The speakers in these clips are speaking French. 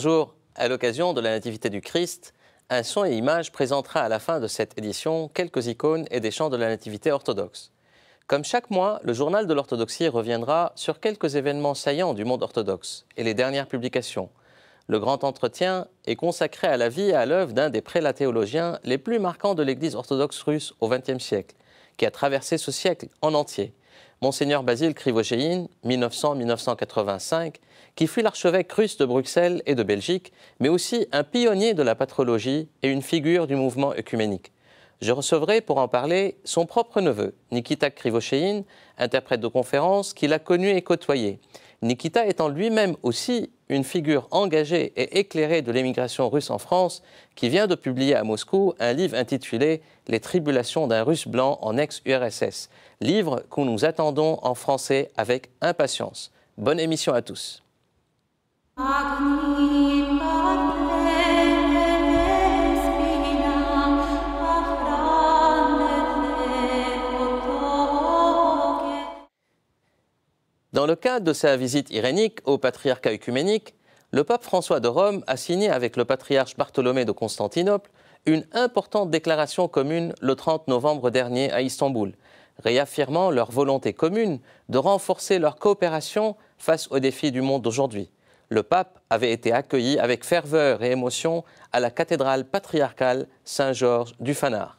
Bonjour. À l'occasion de la Nativité du Christ, un son et image présentera à la fin de cette édition quelques icônes et des chants de la Nativité orthodoxe. Comme chaque mois, le journal de l'orthodoxie reviendra sur quelques événements saillants du monde orthodoxe et les dernières publications. Le grand entretien est consacré à la vie et à l'œuvre d'un des prélats théologiens les plus marquants de l'Église orthodoxe russe au XXe siècle, qui a traversé ce siècle en entier. Monseigneur Basile Krivogéine, 1900-1985, qui fut l'archevêque russe de Bruxelles et de Belgique, mais aussi un pionnier de la patrologie et une figure du mouvement œcuménique je recevrai pour en parler son propre neveu, Nikita Krivosheïn, interprète de conférences qu'il a connu et côtoyé. Nikita étant lui-même aussi une figure engagée et éclairée de l'émigration russe en France, qui vient de publier à Moscou un livre intitulé Les tribulations d'un russe blanc en ex-URSS, livre que nous attendons en français avec impatience. Bonne émission à tous. Dans le cadre de sa visite irénique au patriarcat œcuménique, le pape François de Rome a signé avec le patriarche Bartholomé de Constantinople une importante déclaration commune le 30 novembre dernier à Istanbul, réaffirmant leur volonté commune de renforcer leur coopération face aux défis du monde d'aujourd'hui. Le pape avait été accueilli avec ferveur et émotion à la cathédrale patriarcale Saint-Georges du Fanard.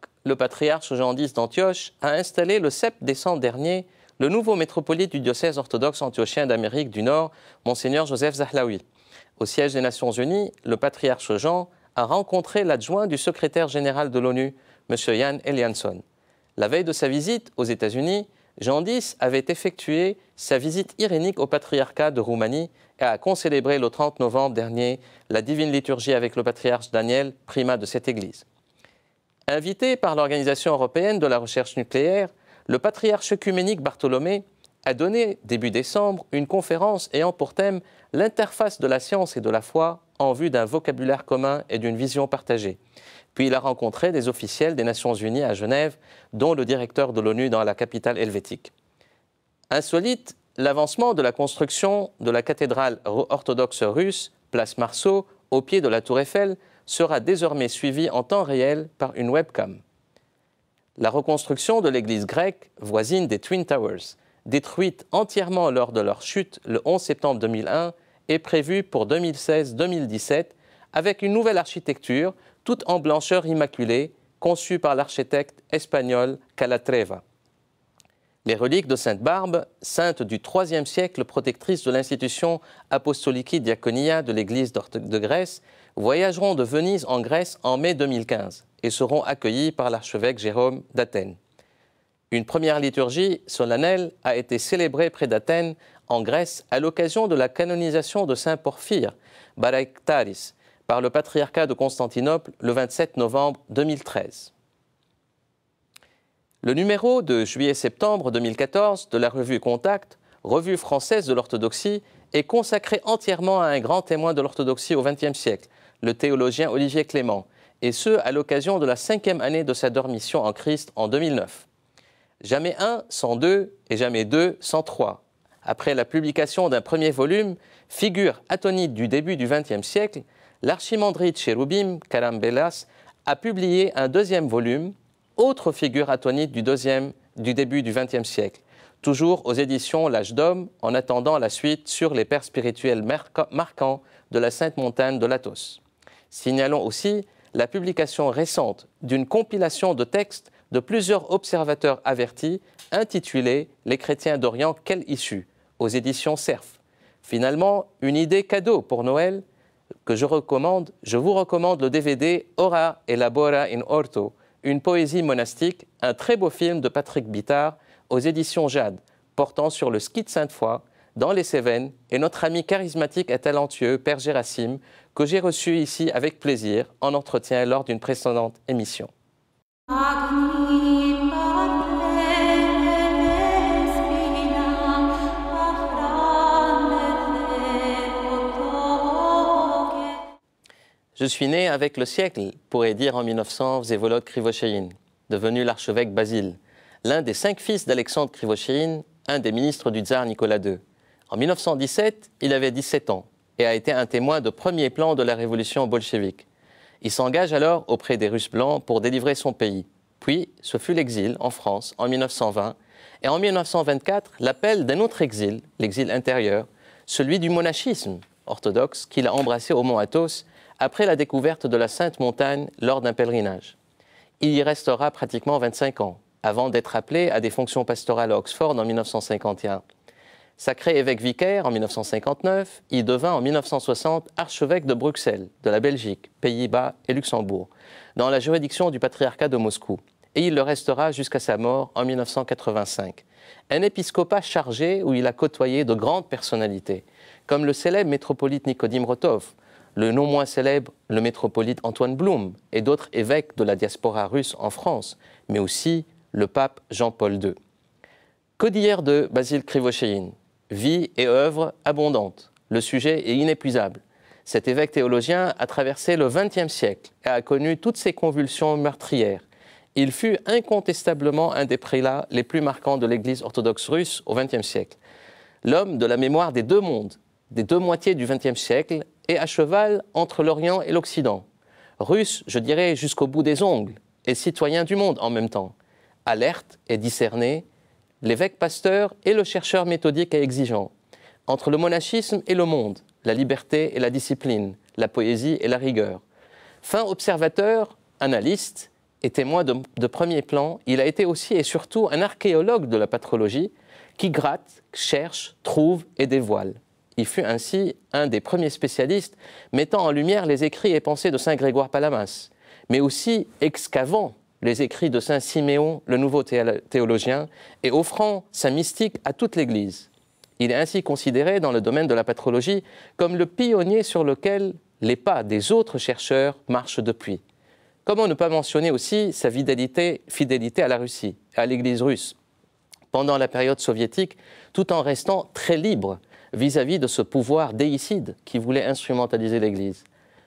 le patriarche Jean X d'Antioche a installé le 7 décembre dernier le nouveau métropolite du diocèse orthodoxe antiochien d'Amérique du Nord, Monseigneur Joseph Zahlaoui. Au siège des Nations Unies, le patriarche Jean a rencontré l'adjoint du secrétaire général de l'ONU, M. Yann Eliansson. La veille de sa visite aux États-Unis, Jean X avait effectué sa visite irénique au patriarcat de Roumanie et a concélébré le 30 novembre dernier la divine liturgie avec le patriarche Daniel, primat de cette Église. Invité par l'Organisation européenne de la recherche nucléaire, le patriarche œcuménique Bartholomé a donné, début décembre, une conférence ayant pour thème l'interface de la science et de la foi en vue d'un vocabulaire commun et d'une vision partagée. Puis il a rencontré des officiels des Nations Unies à Genève, dont le directeur de l'ONU dans la capitale helvétique. Insolite, l'avancement de la construction de la cathédrale orthodoxe russe, place Marceau, au pied de la tour Eiffel, sera désormais suivi en temps réel par une webcam. La reconstruction de l'église grecque voisine des Twin Towers, détruite entièrement lors de leur chute le 11 septembre 2001, est prévue pour 2016-2017 avec une nouvelle architecture, toute en blancheur immaculée, conçue par l'architecte espagnol Calatreva les reliques de Sainte Barbe, sainte du IIIe siècle, protectrice de l'institution apostolique diaconia de l'Église de Grèce, voyageront de Venise en Grèce en mai 2015 et seront accueillies par l'archevêque Jérôme d'Athènes. Une première liturgie solennelle a été célébrée près d'Athènes, en Grèce, à l'occasion de la canonisation de Saint Porphyre, Baraktaris, par le patriarcat de Constantinople le 27 novembre 2013. Le numéro de juillet-septembre 2014 de la revue Contact, revue française de l'orthodoxie, est consacré entièrement à un grand témoin de l'orthodoxie au XXe siècle, le théologien Olivier Clément, et ce, à l'occasion de la cinquième année de sa dormition en Christ en 2009. Jamais un sans deux et jamais deux sans trois. Après la publication d'un premier volume, figure atonite du début du XXe siècle, l'archimandrite Cherubim Karambelas a publié un deuxième volume, autre figure atonite du, du début du XXe siècle, toujours aux éditions L'Âge d'Homme, en attendant la suite sur les pères spirituels marquants de la Sainte Montagne de Latos. Signalons aussi la publication récente d'une compilation de textes de plusieurs observateurs avertis intitulée Les chrétiens d'Orient, quelle issue aux éditions Cerf. Finalement, une idée cadeau pour Noël que je recommande, je vous recommande le DVD Ora Elabora in Orto une poésie monastique, un très beau film de Patrick Bittard aux éditions Jade, portant sur le ski de Sainte-Foy, dans les Cévennes, et notre ami charismatique et talentueux Père Gérassime, que j'ai reçu ici avec plaisir en entretien lors d'une précédente émission. Ah, Je suis né avec le siècle, pourrait dire en 1900 Zévolod Krivosheïn, devenu l'archevêque Basile, l'un des cinq fils d'Alexandre Krivosheïn, un des ministres du tsar Nicolas II. En 1917, il avait 17 ans et a été un témoin de premier plan de la révolution bolchevique. Il s'engage alors auprès des Russes blancs pour délivrer son pays. Puis, ce fut l'exil en France en 1920 et en 1924, l'appel d'un autre exil, l'exil intérieur, celui du monachisme orthodoxe qu'il a embrassé au Mont Athos après la découverte de la Sainte Montagne lors d'un pèlerinage. Il y restera pratiquement 25 ans, avant d'être appelé à des fonctions pastorales à Oxford en 1951. Sacré évêque vicaire en 1959, il devint en 1960 archevêque de Bruxelles, de la Belgique, Pays-Bas et Luxembourg, dans la juridiction du patriarcat de Moscou. Et il le restera jusqu'à sa mort en 1985. Un épiscopat chargé où il a côtoyé de grandes personnalités, comme le célèbre métropolite Nikodim Rotov, le non moins célèbre, le métropolite Antoine Blum et d'autres évêques de la diaspora russe en France, mais aussi le pape Jean-Paul II. Codillère de Basile Krivosheïn, vie et œuvre abondantes. Le sujet est inépuisable. Cet évêque théologien a traversé le XXe siècle et a connu toutes ses convulsions meurtrières. Il fut incontestablement un des prélats les plus marquants de l'Église orthodoxe russe au XXe siècle. L'homme de la mémoire des deux mondes, des deux moitiés du XXe siècle, et à cheval entre l'Orient et l'Occident. Russe, je dirais, jusqu'au bout des ongles, et citoyen du monde en même temps. Alerte et discerné, l'évêque pasteur et le chercheur méthodique et exigeant. Entre le monachisme et le monde, la liberté et la discipline, la poésie et la rigueur. Fin observateur, analyste et témoin de premier plan, il a été aussi et surtout un archéologue de la patrologie qui gratte, cherche, trouve et dévoile. Il fut ainsi un des premiers spécialistes mettant en lumière les écrits et pensées de saint Grégoire Palamas, mais aussi excavant les écrits de saint Siméon, le nouveau théologien, et offrant sa mystique à toute l'Église. Il est ainsi considéré dans le domaine de la patrologie comme le pionnier sur lequel les pas des autres chercheurs marchent depuis. Comment ne pas mentionner aussi sa fidélité, fidélité à la Russie, à l'Église russe, pendant la période soviétique, tout en restant très libre vis-à-vis de ce pouvoir déicide qui voulait instrumentaliser l'Église.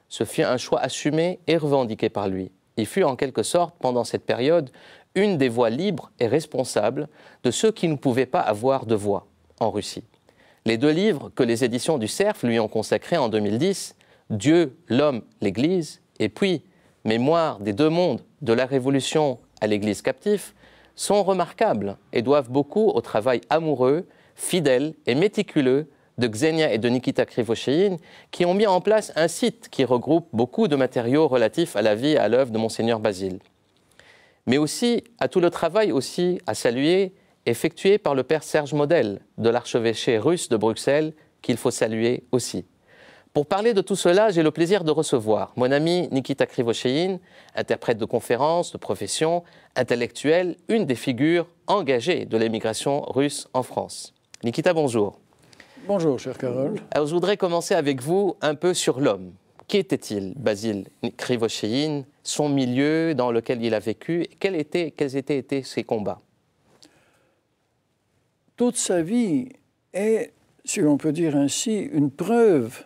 Ce fut un choix assumé et revendiqué par lui. Il fut en quelque sorte, pendant cette période, une des voix libres et responsables de ceux qui ne pouvaient pas avoir de voix en Russie. Les deux livres que les éditions du CERF lui ont consacrés en 2010, Dieu, l'homme, l'Église, et puis Mémoire des deux mondes, de la Révolution à l'Église captif, sont remarquables et doivent beaucoup au travail amoureux, fidèle et méticuleux de Xenia et de Nikita Krivosheïn, qui ont mis en place un site qui regroupe beaucoup de matériaux relatifs à la vie et à l'œuvre de Monseigneur Basile. Mais aussi à tout le travail aussi à saluer effectué par le père Serge Model de l'archevêché russe de Bruxelles, qu'il faut saluer aussi. Pour parler de tout cela, j'ai le plaisir de recevoir mon ami Nikita Krivosheïn, interprète de conférences, de profession, intellectuelle une des figures engagées de l'émigration russe en France. Nikita, bonjour. Bonjour, chère Carole. je voudrais commencer avec vous un peu sur l'homme. Qui était-il, Basile Krivosheïn Son milieu dans lequel il a vécu Quels étaient, quels étaient, ses combats Toute sa vie est, si l'on peut dire ainsi, une preuve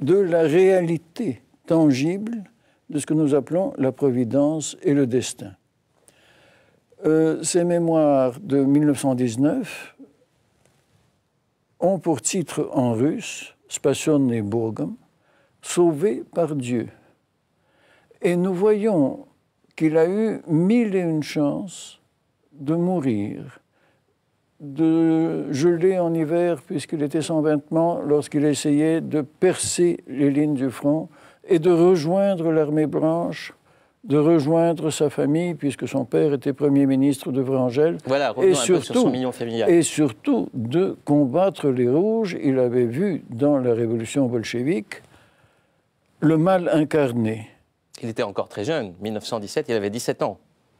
de la réalité tangible de ce que nous appelons la providence et le destin. Euh, ses mémoires de 1919 ont pour titre en russe et Bogom, sauvé par Dieu. Et nous voyons qu'il a eu mille et une chances de mourir, de geler en hiver puisqu'il était sans vêtements lorsqu'il essayait de percer les lignes du front et de rejoindre l'armée blanche de rejoindre sa famille, puisque son père était Premier ministre de Vrangel. Voilà, et surtout, sur son million familial. Et surtout de combattre les Rouges. Il avait vu dans la révolution bolchevique le mal incarné. Il était encore très jeune, 1917, il avait 17 ans.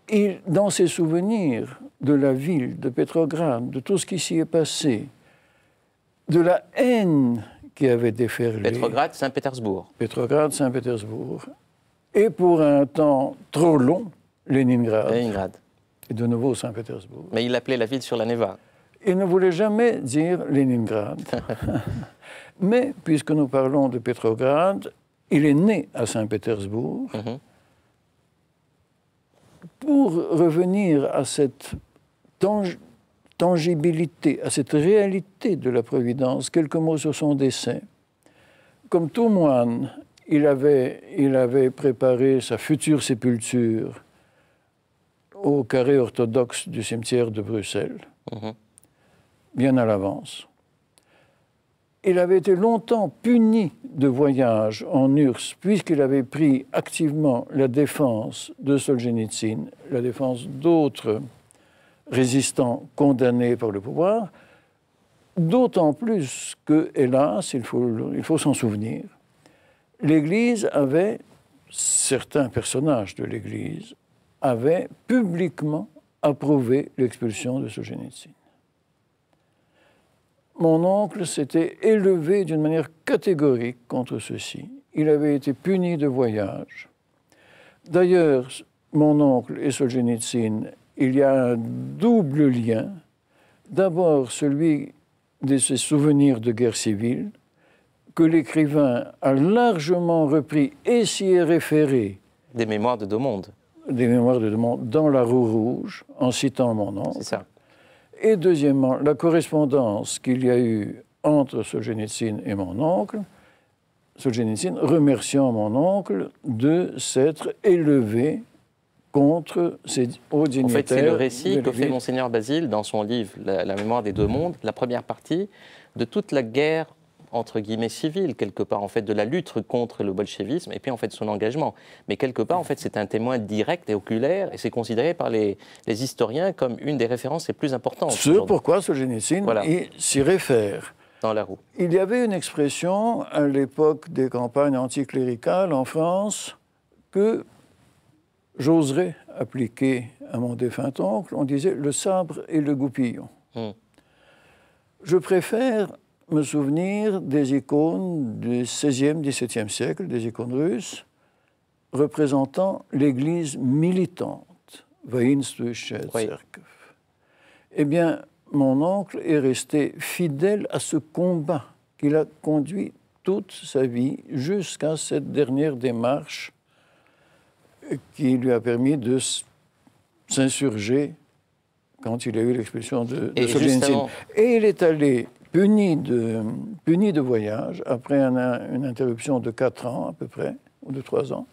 Il, dans ses souvenirs de la ville, de Pétrograd, de tout ce qui s'y est passé, de la haine qui avait déferlé. pétrograde Saint-Pétersbourg. petrograd Saint-Pétersbourg et pour un temps trop long, Leningrad. Leningrad. Et de nouveau Saint-Pétersbourg. Mais il appelait la ville sur la Neva. Il ne voulait jamais dire Leningrad. Mais puisque nous parlons de Petrograd, il est né à Saint-Pétersbourg. Mhm. Pour revenir à cette tangibilité, à cette réalité de la Providence, quelques mots sur son décès. Comme tout moine, il avait, il avait préparé sa future sépulture au carré orthodoxe du cimetière de Bruxelles, mhm. bien à l'avance. Il avait été longtemps puni de voyage en URSS, puisqu'il avait pris activement la défense de Solzhenitsyn, la défense d'autres résistants condamnés par le pouvoir, d'autant plus que, hélas, il faut, il faut s'en souvenir, l'Église avait, certains personnages de l'Église, avaient publiquement approuvé l'expulsion de Solzhenitsyn. Mon oncle s'était élevé d'une manière catégorique contre ceci. Il avait été puni de voyage. D'ailleurs, mon oncle et Solzhenitsyn, il y a un double lien. D'abord, celui de ses souvenirs de guerre civile, que l'écrivain a largement repris et s'y est référé. Des mémoires de deux mondes. – Des mémoires de deux mondes, dans La Roue Rouge, en citant mon nom. C'est ça. Et deuxièmement, la correspondance qu'il y a eu entre Solzhenitsyn et mon oncle, Solzhenitsyn remerciant mon oncle de s'être élevé contre ces hauts dignitaires. En fait, c'est le récit que fait Monseigneur Basile dans son livre la mémoire des deux mondes, la première partie de toute la guerre entre guillemets civil quelque part en fait de la lutte contre le bolchevisme et puis en fait son engagement. Mais quelque part en fait c'est un témoin direct et oculaire et c'est considéré par les, historiens comme une des références les plus importantes. Ce pourquoi Solzhenitsyn voilà. s'y réfère. Dans la roue. Il y avait une expression à l'époque des campagnes anticléricales en France que j'oserais appliquer à mon défunt oncle. On disait le sabre et le goupillon. Hmm. Je préfère me souvenir des icônes du XVIe, XVIIe siècle, des icônes russes, représentant l'Église militante, oui. Eh bien, mon oncle est resté fidèle à ce combat qu'il a conduit toute sa vie jusqu'à cette dernière démarche qui lui a permis de s'insurger quand il a eu l'expulsion de, de Et, Et il est allé puni de, puni de voyage, après une interruption de 4 ans à peu près, ou de 3 ans,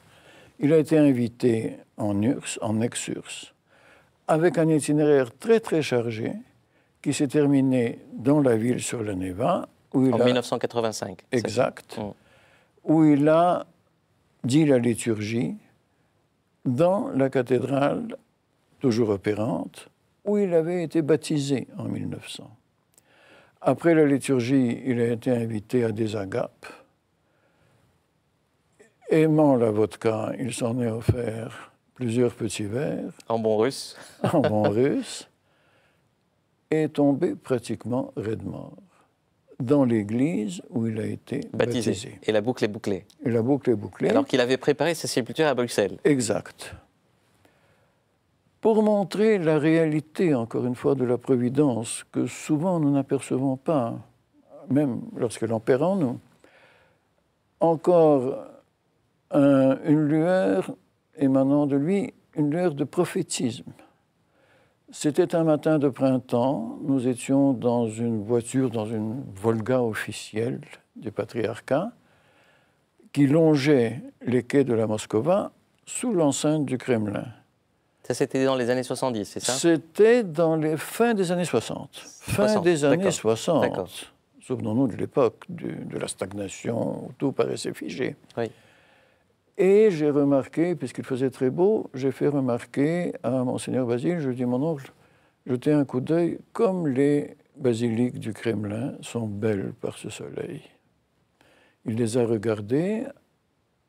il a été invité en URSS, en ex avec un itinéraire très très chargé qui s'est terminé dans la ville sur le Neva. Où en 1985. Exact. Mm. Où il a dit la liturgie dans la cathédrale, toujours opérante, où il avait été baptisé en 1900. Après la liturgie, il a été invité à des agapes. Aimant la vodka, il s'en est offert plusieurs petits verres. En bon russe. en bon russe. Et est tombé pratiquement raide mort dans l'église où il a été baptisé. Et la boucle est bouclée. Et la boucle est bouclée. Alors qu'il avait préparé sa sépulture à Bruxelles. Exact pour montrer la réalité, encore une fois, de la providence, que souvent nous n'apercevons pas, même lorsque l'Empereur nous. Encore une lueur émanant de lui, une lueur de prophétisme. C'était un matin de printemps, nous étions dans une voiture, dans une Volga officielle du patriarcat, qui longeait les quais de la Moscova sous l'enceinte du Kremlin. Ça, c'était dans les années 70, c'est ça C'était dans les fins des années 60. Fin des années 60. Souvenons-nous de l'époque de la stagnation où tout paraissait figé. Oui. Et j'ai remarqué, puisqu'il faisait très beau, j'ai fait remarquer à Monseigneur Basile, je lui ai mon oncle, jetez un coup d'œil, comme les basiliques du Kremlin sont belles par ce soleil. Il les a regardées,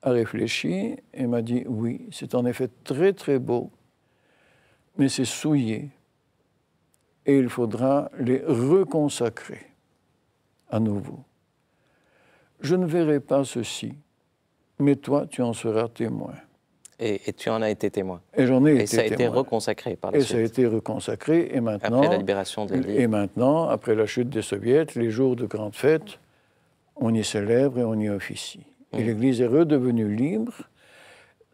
a réfléchi et m'a dit, oui, c'est en effet très très beau mais c'est souillé. Et il faudra les reconsacrer à nouveau. Je ne verrai pas ceci, mais toi, tu en seras témoin. Et, tu en as été témoin. Et j'en ai été témoin. Et ça a été reconsacré par la et ça a été reconsacré. Et maintenant, après la Et maintenant, après la chute des Soviets, les jours de grande fête, on y célèbre et on y officie. Et mm. l'Église est redevenue libre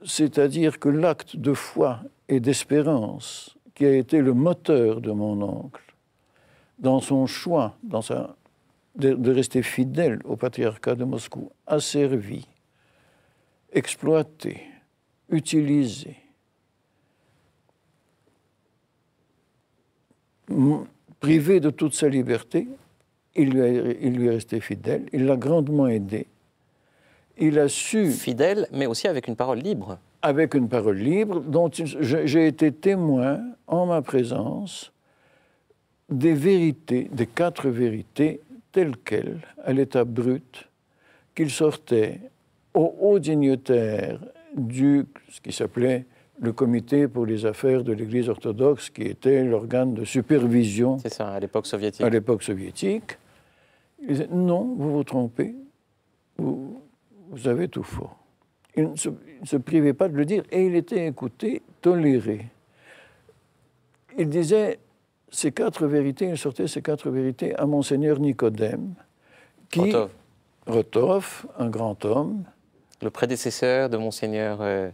c'est-à-dire que l'acte de foi et d'espérance qui a été le moteur de mon oncle dans son choix dans de, rester fidèle au patriarcat de Moscou, asservi, exploité, utilisé. Privé de toute sa liberté, il lui, il lui est resté fidèle, il l'a grandement aidé il a su... Fidèle, mais aussi avec une parole libre. Avec une parole libre, dont j'ai été témoin, en ma présence, des vérités, des quatre vérités telles quelles, à l'état brut, qu'il sortait au haut dignitaire du, ce qui s'appelait le comité pour les affaires de l'Église orthodoxe, qui était l'organe de supervision. C'est ça, à l'époque soviétique. À l'époque soviétique. Il disait, non, vous vous trompez. Vous, vous avez tout faux. Il ne, se, privait pas de le dire et il était écouté, toléré. Il disait ces quatre vérités, il sortait ces quatre vérités à Monseigneur Nicodème, qui. Rotov. un grand homme. Le prédécesseur de Monseigneur. Euh,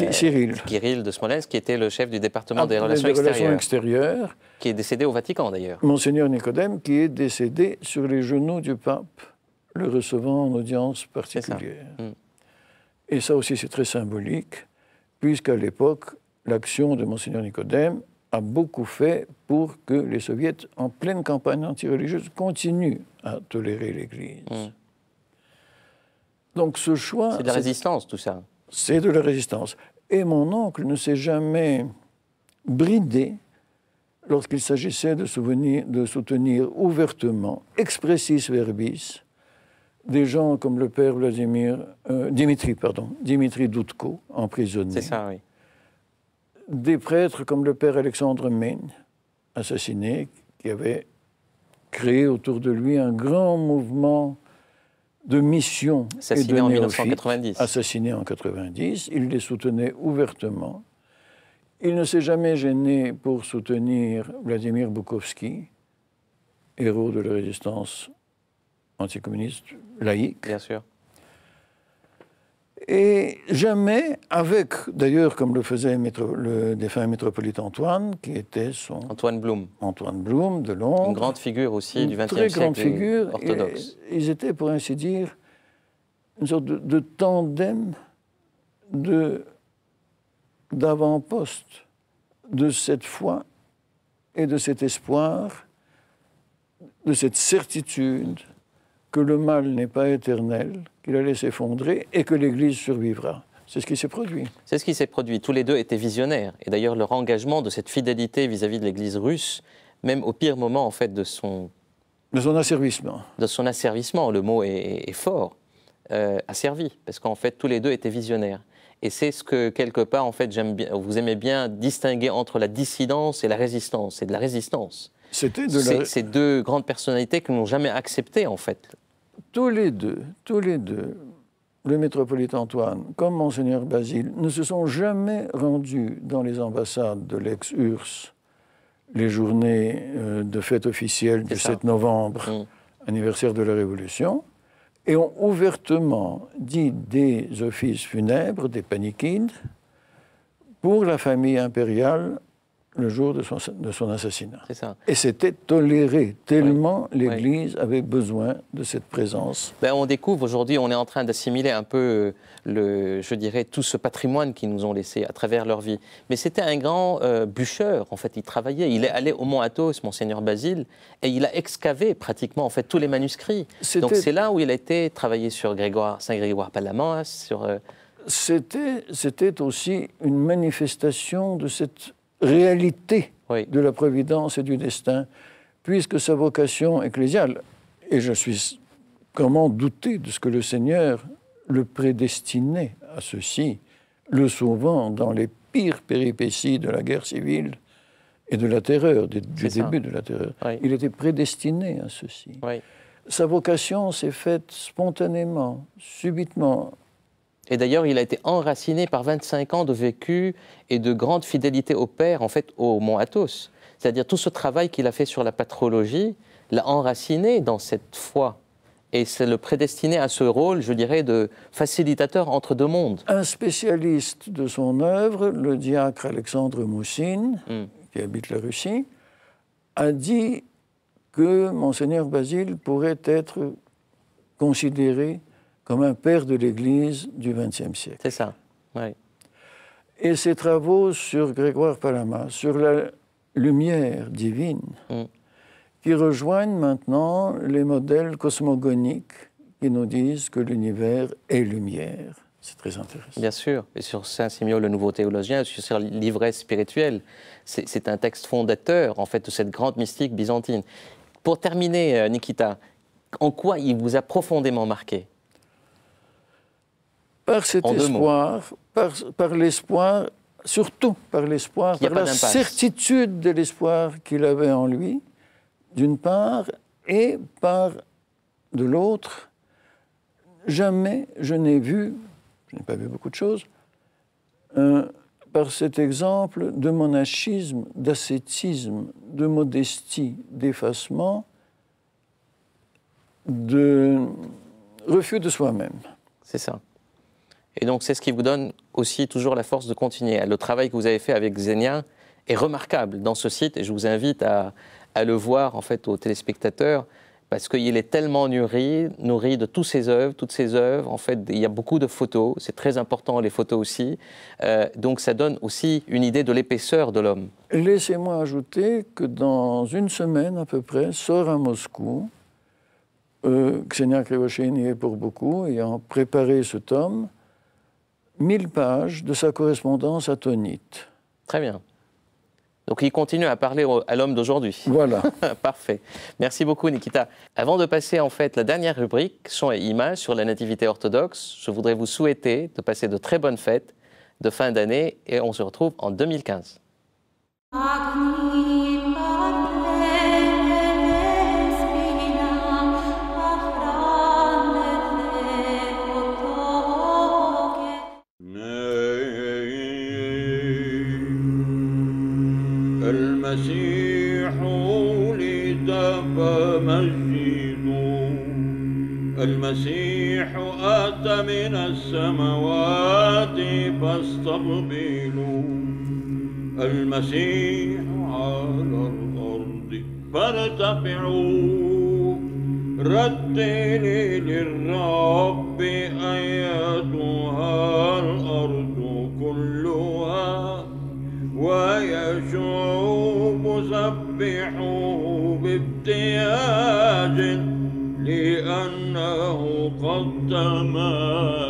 euh, Cyril. Cyril de Smolensk, qui était le chef du département des, ah, relations, extérieures, relations, extérieures, Qui est décédé au Vatican d'ailleurs. Monseigneur Nicodème, qui est décédé sur les genoux du pape le recevant en audience particulière. Mm. Et ça aussi, c'est très symbolique, puisqu'à l'époque, l'action de Mgr Nicodème a beaucoup fait pour que les Soviétiques, en pleine campagne antireligieuse, continuent à tolérer l'Église. Mm. Donc ce choix... C'est de la résistance, tout ça. C'est de la résistance. Et mon oncle ne s'est jamais bridé lorsqu'il s'agissait de, soutenir ouvertement, expressis verbis, des gens comme le père Vladimir, euh, Dimitri, pardon, Dimitri Doutko, emprisonné. C'est ça, oui. Des prêtres comme le père Alexandre Mène, assassiné, qui avait créé autour de lui un grand mouvement de mission. Assassiné en 1990. Assassiné en 90. Il les soutenait ouvertement. Il ne s'est jamais gêné pour soutenir Vladimir Bukovski, héros de la résistance anticommuniste laïque. Bien sûr. Et jamais, avec, d'ailleurs, comme le faisait le défunt métropolite Antoine, qui était son. Antoine Blum. Antoine Blum de Londres. Une grande figure aussi du XXe siècle. Très grande figure. Orthodoxe. ils étaient, pour ainsi dire, une sorte de, de tandem de, d'avant-poste de cette foi et de cet espoir, de cette certitude que le mal n'est pas éternel, qu'il allait s'effondrer et que l'Église survivra. C'est ce qui s'est produit. C'est ce qui s'est produit. Tous les deux étaient visionnaires. Et d'ailleurs, leur engagement de cette fidélité vis-à-vis de l'Église russe, même au pire moment, en fait, de son... De son asservissement. De son asservissement, le mot est, fort, euh, asservi, parce qu'en fait, tous les deux étaient visionnaires. Et c'est ce que, quelque part, en fait, vous aimez bien distinguer entre la dissidence et la résistance, et de la résistance. C'était Ces deux grandes personnalités que n'ont jamais accepté, en fait. Tous les deux, tous les deux, le métropolite Antoine comme Monseigneur Basile, ne se sont jamais rendus dans les ambassades de l'ex-URSS les journées euh, de fête officielle du 7 novembre, mm. anniversaire de la Révolution, et ont ouvertement dit des offices funèbres, des panikines, pour la famille impériale le jour de son, de son assassinat. Ça. Et c'était toléré, tellement l'Église avait besoin de cette présence. Ben, on découvre aujourd'hui, on est en train d'assimiler un peu, euh, le, je dirais, tout ce patrimoine qu'ils nous ont laissé à travers leur vie. Mais c'était un grand euh, bûcheur, en fait, il travaillait. Il est allé au Mont Athos, Monseigneur Basile, et il a excavé pratiquement, en fait, tous les manuscrits. Donc c'est là où il a été travaillé sur Grégoire, Saint-Grégoire Palamas, sur... Euh, c'était C'était aussi une manifestation de cette réalité de la providence et du destin, puisque sa vocation ecclésiale, et je suis comment douter de ce que le Seigneur le prédestinait à ceci, le sauvant dans les pires péripéties de la guerre civile et de la terreur, du début de la terreur. Il était prédestiné à ceci. Sa vocation s'est faite spontanément, subitement, et d'ailleurs, il a été enraciné par 25 ans de vécu et de grande fidélité au père, en fait, au Mont Athos. C'est-à-dire tout ce travail qu'il a fait sur la patrologie l'a enraciné dans cette foi. Et c'est le prédestiné à ce rôle, je dirais, de facilitateur entre deux mondes. Un spécialiste de son œuvre, le diacre Alexandre Moussine, hmm. qui habite la Russie, a dit que Monseigneur Basile pourrait être considéré comme un père de l'Église du XXe siècle. C'est ça, oui. Et ses travaux sur Grégoire Palama, sur la lumière divine, mm. qui rejoignent maintenant les modèles cosmogoniques qui nous disent que l'univers est lumière. C'est très intéressant. Bien sûr. Et sur Saint-Simeon, le nouveau théologien, sur l'ivresse spirituelle, c'est un texte fondateur, en fait, de cette grande mystique byzantine. Pour terminer, euh, Nikita, en quoi il vous a profondément marqué par cet espoir, par, l'espoir, surtout par l'espoir, par la certitude de l'espoir qu'il avait en lui, d'une part, et par de l'autre, jamais je n'ai vu, je n'ai pas vu beaucoup de choses, par cet exemple de monachisme, d'ascétisme, de modestie, d'effacement, de refus de soi-même. C'est ça. Et donc, c'est ce qui vous donne aussi toujours la force de continuer. Le travail que vous avez fait avec Xenia est remarquable dans ce site et je vous invite à, le voir, en fait, aux téléspectateurs parce qu'il est tellement nourri, nourri de toutes ses œuvres, toutes ses œuvres. En fait, il y a beaucoup de photos, c'est très important les photos aussi. Euh, donc ça donne aussi une idée de l'épaisseur de l'homme. Laissez-moi ajouter que dans une semaine à peu près, sort à Moscou. Euh, Xenia est pour beaucoup, ayant préparé ce tome. 1000 pages de sa correspondance à Tonite. Très bien. Donc il continue à parler à l'homme d'aujourd'hui. Voilà. Parfait. Merci beaucoup Nikita. Avant de passer en fait la dernière rubrique, son et images sur la nativité orthodoxe, je voudrais vous souhaiter de passer de très bonnes fêtes de fin d'année et on se retrouve en 2015. المسيح أتى من السماوات فاستقبلوا المسيح على الأرض فارتفعوا رتلي للرب أيتها الأرض كلها ويا شعوب سبحوه بابتهاج كأنه قد تمام